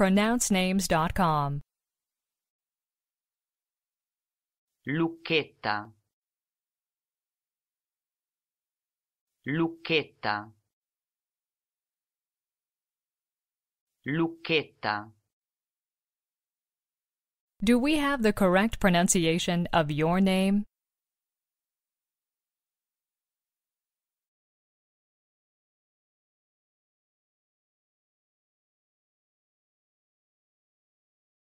pronouncenames.com. Lucchetta Lucchetta Lucchetta Do we have the correct pronunciation of your name?